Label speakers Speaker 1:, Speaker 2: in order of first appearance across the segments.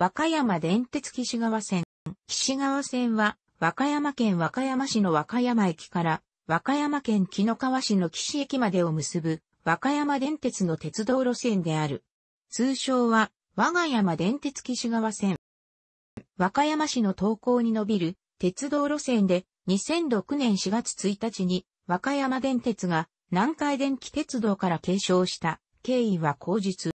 Speaker 1: 和歌山電鉄岸川線。岸川線は、和歌山県和歌山市の和歌山駅から、和歌山県木の川市の岸駅までを結ぶ、和歌山電鉄の鉄道路線である。通称は、和歌山電鉄岸川線。和歌山市の東港に伸びる鉄道路線で、2006年4月1日に、和歌山電鉄が南海電気鉄道から継承した経緯は後日。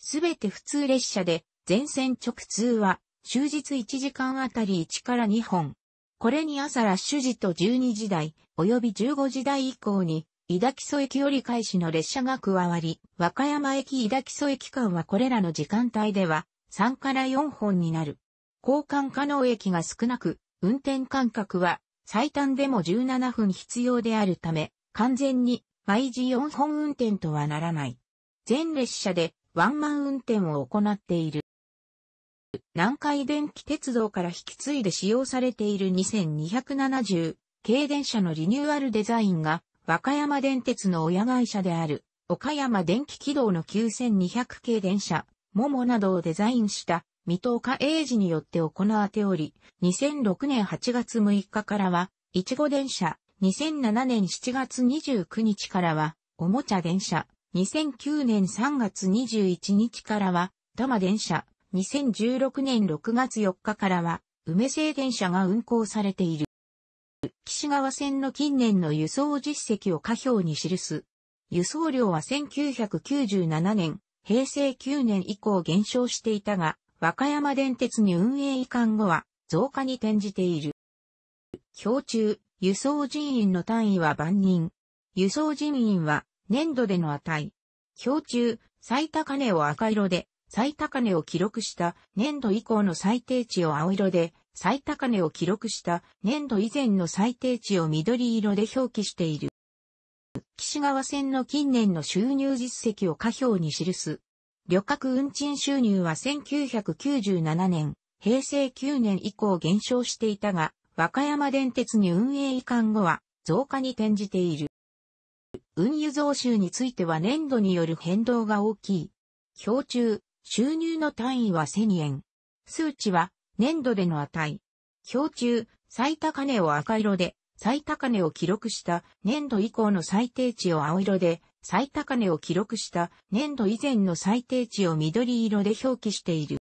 Speaker 1: すべて普通列車で、全線直通は、終日1時間あたり1から2本。これに朝ラッシュ時と12時台、及び15時台以降に、伊田基礎駅折り返しの列車が加わり、和歌山駅伊田基礎駅間はこれらの時間帯では、3から4本になる。交換可能駅が少なく、運転間隔は最短でも17分必要であるため、完全に毎時4本運転とはならない。全列車でワンマン運転を行っている。南海電気鉄道から引き継いで使用されている2270系電車のリニューアルデザインが、和歌山電鉄の親会社である、岡山電気軌道の9200系電車、モモなどをデザインした、水戸岡英治によって行われおり、2006年8月6日からは、いちご電車、2007年7月29日からは、おもちゃ電車、2009年3月21日からは、多摩電車、2016年6月4日からは、梅製電車が運行されている。岸川線の近年の輸送実績を下表に記す。輸送量は1997年、平成9年以降減少していたが、和歌山電鉄に運営移管後は増加に転じている。表中、輸送人員の単位は万人。輸送人員は年度での値。表中、最高値を赤色で、最高値を記録した年度以降の最低値を青色で、最高値を記録した年度以前の最低値を緑色で表記している。岸川線の近年の収入実績を下表に記す。旅客運賃収入は1997年、平成9年以降減少していたが、和歌山電鉄に運営移管後は増加に転じている。運輸増収については年度による変動が大きい。表中、収入の単位は1000円。数値は年度での値。表中、最高値を赤色で、最高値を記録した年度以降の最低値を青色で、最高値を記録した年度以前の最低値を緑色で表記している。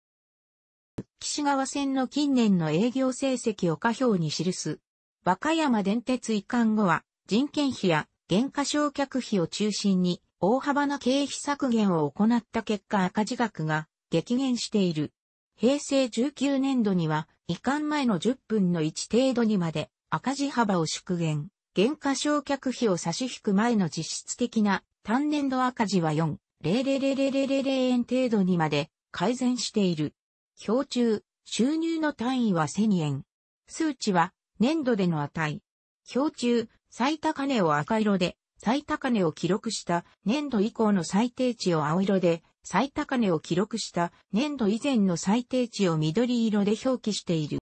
Speaker 1: 岸川線の近年の営業成績を下表に記す。和歌山電鉄移管後は人件費や減価償却費を中心に大幅な経費削減を行った結果赤字額が激減している。平成19年度には、移管前の10分の1程度にまで赤字幅を縮減。減価償却費を差し引く前の実質的な単年度赤字は4、0 0 0 0円程度にまで改善している。表中、収入の単位は1000円。数値は年度での値。表中、最高値を赤色で、最高値を記録した年度以降の最低値を青色で、最高値を記録した年度以前の最低値を緑色で表記している。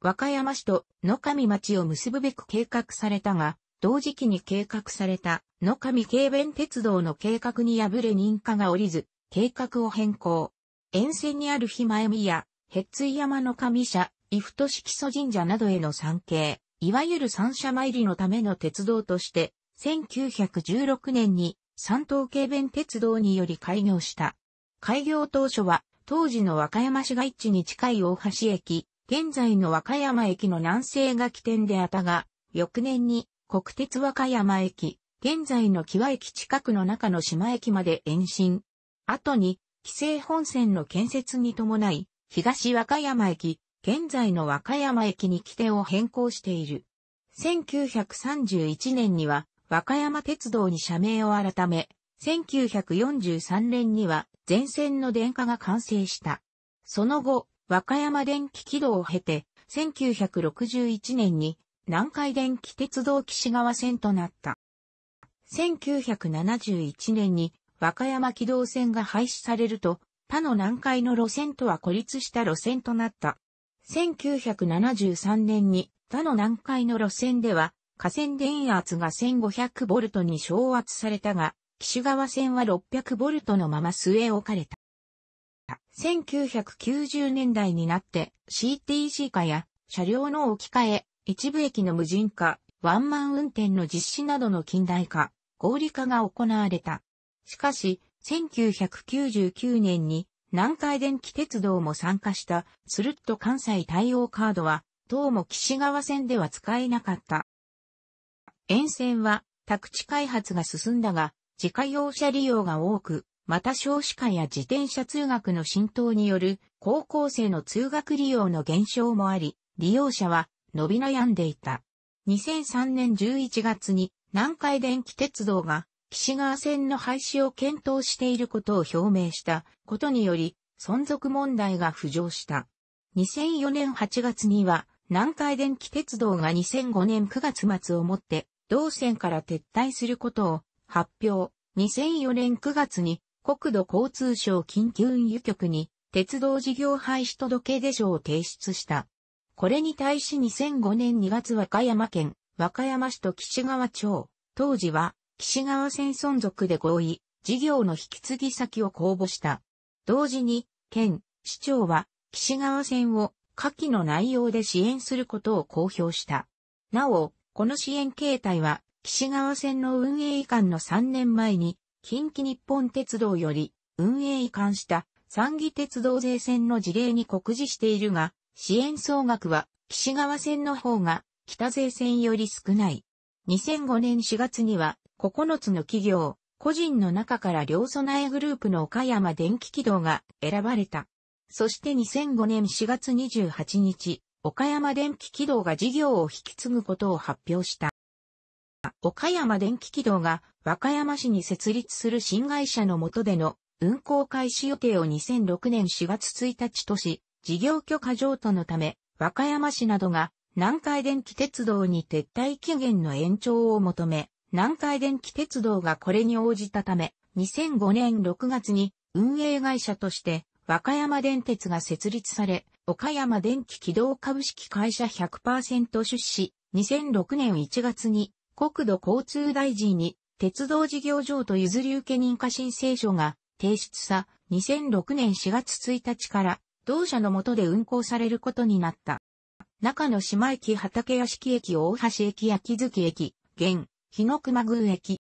Speaker 1: 和歌山市と野上町を結ぶべく計画されたが、同時期に計画された野上軽便鉄道の計画に敗れ認可が下りず、計画を変更。沿線にある日前宮、ヘッツイ山の神社、イフト式祖神社などへの参詣、いわゆる三社参りのための鉄道として1916年に三東軽便鉄道により開業した。開業当初は当時の和歌山市街地に近い大橋駅、現在の和歌山駅の南西が起点であったが、翌年に国鉄和歌山駅、現在の際駅近くの中の島駅まで延伸。後に、規制本線の建設に伴い、東和歌山駅、現在の和歌山駅に起点を変更している。1931年には、和歌山鉄道に社名を改め、1943年には全線の電化が完成した。その後、和歌山電気軌道を経て、1961年に南海電気鉄道岸川線となった。1971年に和歌山軌道線が廃止されると、他の南海の路線とは孤立した路線となった。1973年に他の南海の路線では河線電圧が1 5 0 0ボルトに昇圧されたが、岸川線は6 0 0ボルトのまま据え置かれた。1990年代になって CTC 化や車両の置き換え、一部駅の無人化、ワンマン運転の実施などの近代化、合理化が行われた。しかし、1999年に南海電気鉄道も参加したスルッと関西対応カードは、等も岸川線では使えなかった。沿線は宅地開発が進んだが、自家用車利用が多く、また少子化や自転車通学の浸透による高校生の通学利用の減少もあり、利用者は伸び悩んでいた。2003年11月に南海電気鉄道が岸川線の廃止を検討していることを表明したことにより存続問題が浮上した。2004年8月には南海電気鉄道が2005年9月末をもって同線から撤退することを発表。2004年9月に国土交通省緊急運輸局に鉄道事業廃止届出書を提出した。これに対し2005年2月和歌山県和歌山市と岸川町、当時は岸川線存続で合意、事業の引き継ぎ先を公募した。同時に、県、市長は岸川線を下記の内容で支援することを公表した。なお、この支援形態は、岸川線の運営移管の3年前に、近畿日本鉄道より運営移管した三義鉄道税線の事例に告示しているが、支援総額は岸川線の方が北税線より少ない。2005年4月には9つの企業、個人の中から両備えグループの岡山電気軌道が選ばれた。そして2005年4月28日、岡山電気軌道が事業を引き継ぐことを発表した。岡山電気軌道が和歌山市に設立する新会社の下での運行開始予定を2006年4月1日とし、事業許可譲渡のため、和歌山市などが南海電気鉄道に撤退期限の延長を求め、南海電気鉄道がこれに応じたため、2005年6月に運営会社として和歌山電鉄が設立され、岡山電気軌道株式会社100%出資、2006年1月に国土交通大臣に鉄道事業場と譲り受け認可申請書が提出さ、2006年4月1日から同社の下で運行されることになった。中野島駅畠屋敷駅大橋駅秋月駅、現、日の熊宮駅。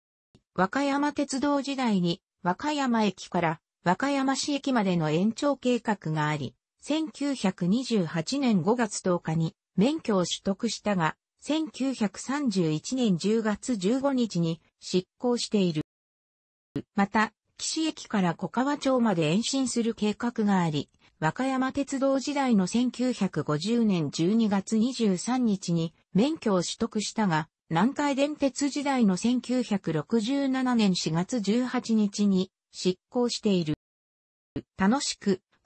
Speaker 1: 和歌山鉄道時代に和歌山駅から和歌山市駅までの延長計画があり、1928年5月10日に免許を取得したが、1931年10月15日に執行している。また、岸駅から小川町まで延伸する計画があり、和歌山鉄道時代の1950年12月23日に免許を取得したが、南海電鉄時代の1967年4月18日に執行している。楽しく